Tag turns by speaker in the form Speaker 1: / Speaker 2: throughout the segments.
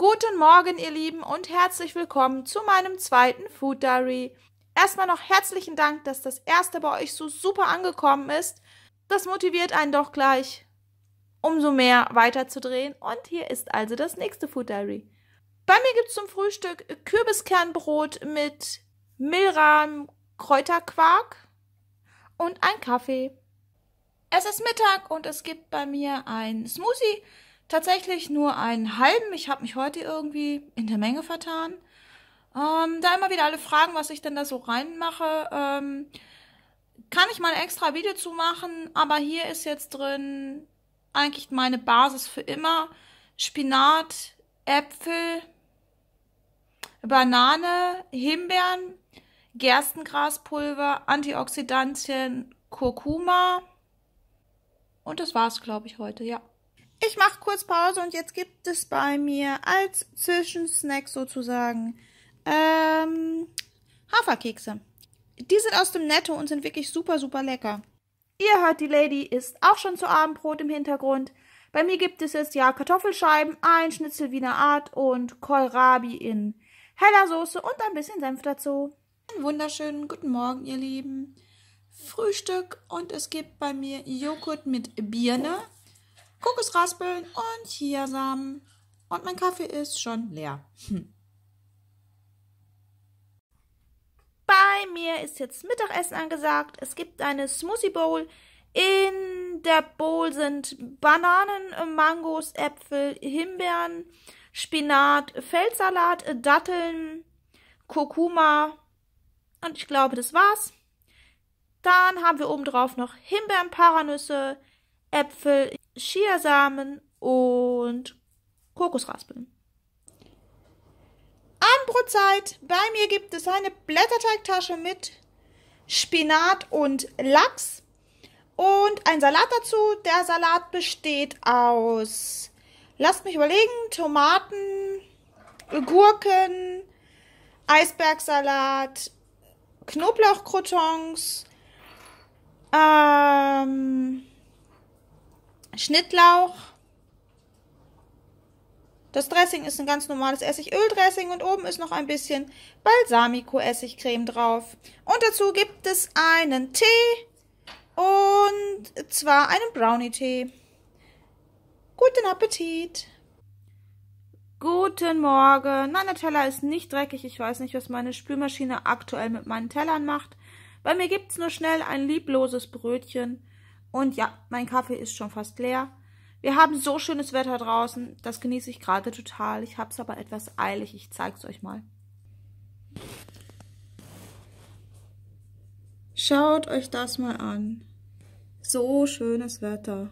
Speaker 1: Guten Morgen, ihr Lieben, und herzlich willkommen zu meinem zweiten Food Diary. Erstmal noch herzlichen Dank, dass das erste bei euch so super angekommen ist. Das motiviert einen doch gleich, umso mehr weiterzudrehen. Und hier ist also das nächste Food Diary. Bei mir gibt es zum Frühstück Kürbiskernbrot mit Milram Kräuterquark und ein Kaffee. Es ist Mittag und es gibt bei mir ein Smoothie tatsächlich nur einen halben. Ich habe mich heute irgendwie in der Menge vertan. Ähm, da immer wieder alle fragen, was ich denn da so reinmache. Ähm, kann ich mal ein extra Video zu machen, aber hier ist jetzt drin eigentlich meine Basis für immer. Spinat, Äpfel, Banane, Himbeeren, Gerstengraspulver, Antioxidantien, Kurkuma. Und das war's, glaube ich, heute, ja. Ich mache kurz Pause und jetzt gibt es bei mir als Zwischensnack sozusagen ähm, Haferkekse. Die sind aus dem Netto und sind wirklich super, super lecker. Ihr hört, die Lady ist auch schon zu Abendbrot im Hintergrund. Bei mir gibt es jetzt ja Kartoffelscheiben, ein Schnitzel Wiener Art und Kohlrabi in heller Soße und ein bisschen Senf dazu. Einen wunderschönen guten Morgen, ihr Lieben. Frühstück und es gibt bei mir Joghurt mit Birne. Kokosraspeln und Chiasamen. Und mein Kaffee ist schon leer. Hm. Bei mir ist jetzt Mittagessen angesagt. Es gibt eine Smoothie Bowl. In der Bowl sind Bananen, Mangos, Äpfel, Himbeeren, Spinat, Feldsalat, Datteln, Kurkuma. Und ich glaube, das war's. Dann haben wir obendrauf noch Himbeeren, Paranüsse, Äpfel, Chiasamen und Kokosraspeln. Abendbrotzeit. Bei mir gibt es eine Blätterteigtasche mit Spinat und Lachs und ein Salat dazu. Der Salat besteht aus, lasst mich überlegen, Tomaten, Gurken, Eisbergsalat, Knoblauchcroutons, ähm, Schnittlauch. Das Dressing ist ein ganz normales Essigöl-Dressing und oben ist noch ein bisschen Balsamico-Essigcreme drauf. Und dazu gibt es einen Tee und zwar einen Brownie-Tee. Guten Appetit! Guten Morgen. Nein, der Teller ist nicht dreckig. Ich weiß nicht, was meine Spülmaschine aktuell mit meinen Tellern macht. Bei mir gibt es nur schnell ein liebloses Brötchen und ja, mein Kaffee ist schon fast leer. Wir haben so schönes Wetter draußen. Das genieße ich gerade total. Ich habe es aber etwas eilig. Ich zeige es euch mal. Schaut euch das mal an. So schönes Wetter.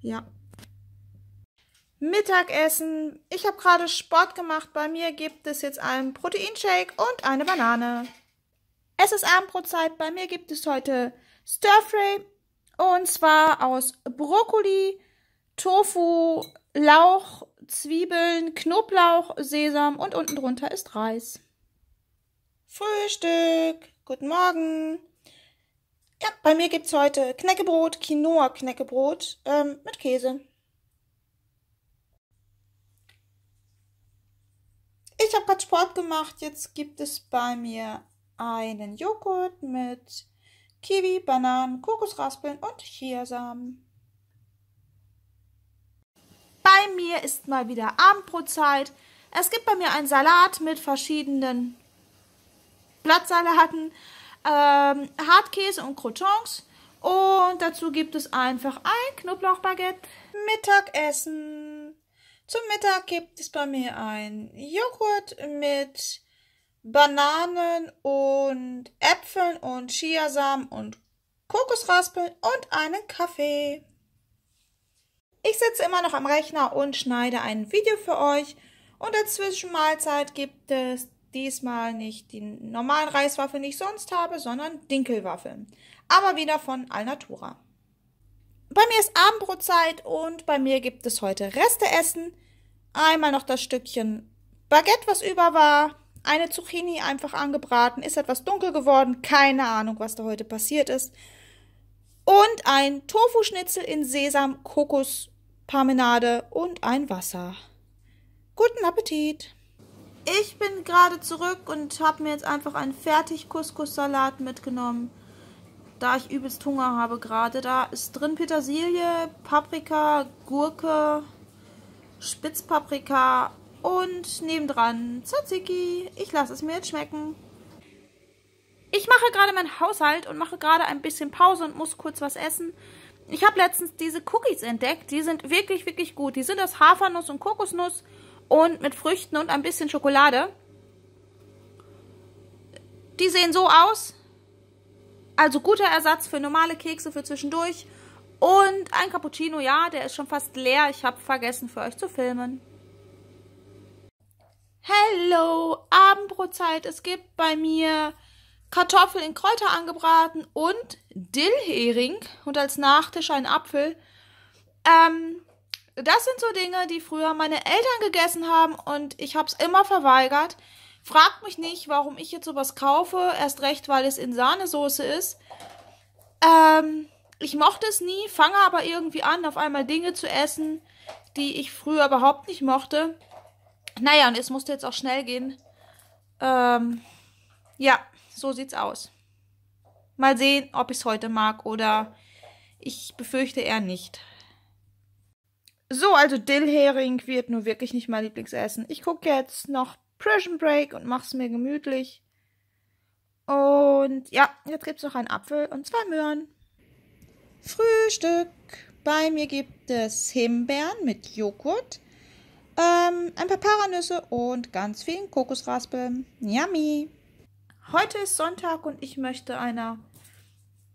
Speaker 1: Ja. Mittagessen. Ich habe gerade Sport gemacht. Bei mir gibt es jetzt einen Proteinshake und eine Banane. Es ist Abendbrotzeit. Bei mir gibt es heute Stir Fry und zwar aus Brokkoli, Tofu, Lauch, Zwiebeln, Knoblauch, Sesam und unten drunter ist Reis. Frühstück. Guten Morgen. Ja, bei mir gibt es heute Knäckebrot, Quinoa-Knäckebrot ähm, mit Käse. Ich habe gerade Sport gemacht. Jetzt gibt es bei mir einen Joghurt mit Kiwi, Bananen, Kokosraspeln und Chiasamen. Bei mir ist mal wieder Abendbrotzeit. Es gibt bei mir einen Salat mit verschiedenen Blattsalaten, ähm, Hartkäse und Croutons. Und dazu gibt es einfach ein Knoblauchbaguette. Mittagessen. Zum Mittag gibt es bei mir einen Joghurt mit Bananen und Äpfeln und Chiasamen und Kokosraspeln und einen Kaffee. Ich sitze immer noch am Rechner und schneide ein Video für euch. Und als Zwischenmahlzeit gibt es diesmal nicht die normalen Reiswaffeln, die ich sonst habe, sondern Dinkelwaffeln. Aber wieder von Alnatura. Bei mir ist Abendbrotzeit und bei mir gibt es heute Reste essen. Einmal noch das Stückchen Baguette, was über war, eine Zucchini einfach angebraten, ist etwas dunkel geworden, keine Ahnung, was da heute passiert ist. Und ein Tofu-Schnitzel in Sesam, Kokosparmenade und ein Wasser. Guten Appetit! Ich bin gerade zurück und habe mir jetzt einfach einen fertig Couscous-Salat mitgenommen. Da ich übelst Hunger habe gerade, da ist drin Petersilie, Paprika, Gurke, Spitzpaprika, und nebendran Tzatziki. Ich lasse es mir jetzt schmecken. Ich mache gerade meinen Haushalt und mache gerade ein bisschen Pause und muss kurz was essen. Ich habe letztens diese Cookies entdeckt. Die sind wirklich, wirklich gut. Die sind aus Hafernuss und Kokosnuss und mit Früchten und ein bisschen Schokolade. Die sehen so aus. Also guter Ersatz für normale Kekse für zwischendurch. Und ein Cappuccino, ja, der ist schon fast leer. Ich habe vergessen für euch zu filmen. Hello, Abendbrotzeit. Es gibt bei mir Kartoffeln in Kräuter angebraten und Dillhering und als Nachtisch ein Apfel. Ähm, das sind so Dinge, die früher meine Eltern gegessen haben und ich habe es immer verweigert. Fragt mich nicht, warum ich jetzt sowas kaufe. Erst recht, weil es in Sahnesoße ist. Ähm, ich mochte es nie, fange aber irgendwie an, auf einmal Dinge zu essen, die ich früher überhaupt nicht mochte. Naja, und es musste jetzt auch schnell gehen. Ähm, ja, so sieht's aus. Mal sehen, ob ich es heute mag oder ich befürchte eher nicht. So, also Dillhering wird nur wirklich nicht mein Lieblingsessen. Ich gucke jetzt noch Prison Break und mach's mir gemütlich. Und ja, jetzt gibt's noch einen Apfel und zwei Möhren. Frühstück. Bei mir gibt es Himbeeren mit Joghurt, ähm, ein paar Paranüsse und ganz vielen Kokosraspeln. Yummy! Heute ist Sonntag und ich möchte einer,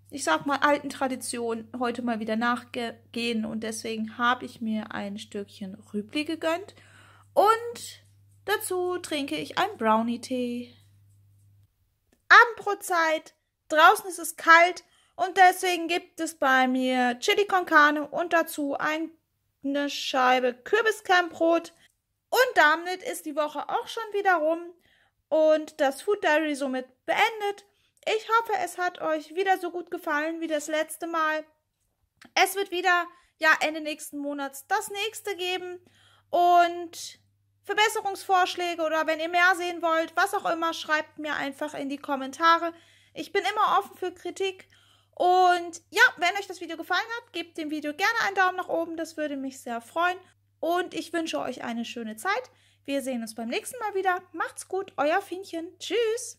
Speaker 1: ich sag mal, alten Tradition heute mal wieder nachgehen und deswegen habe ich mir ein Stückchen Rübli gegönnt und dazu trinke ich einen Brownie-Tee. Abendbrotzeit, draußen ist es kalt und deswegen gibt es bei mir Chili con Carne und dazu ein eine Scheibe Kürbiskernbrot. Und damit ist die Woche auch schon wieder rum und das Food Diary somit beendet. Ich hoffe, es hat euch wieder so gut gefallen wie das letzte Mal. Es wird wieder, ja, Ende nächsten Monats das nächste geben. Und Verbesserungsvorschläge oder wenn ihr mehr sehen wollt, was auch immer, schreibt mir einfach in die Kommentare. Ich bin immer offen für Kritik und ja, wenn euch das Video gefallen hat, gebt dem Video gerne einen Daumen nach oben, das würde mich sehr freuen. Und ich wünsche euch eine schöne Zeit. Wir sehen uns beim nächsten Mal wieder. Macht's gut, euer Finchen. Tschüss.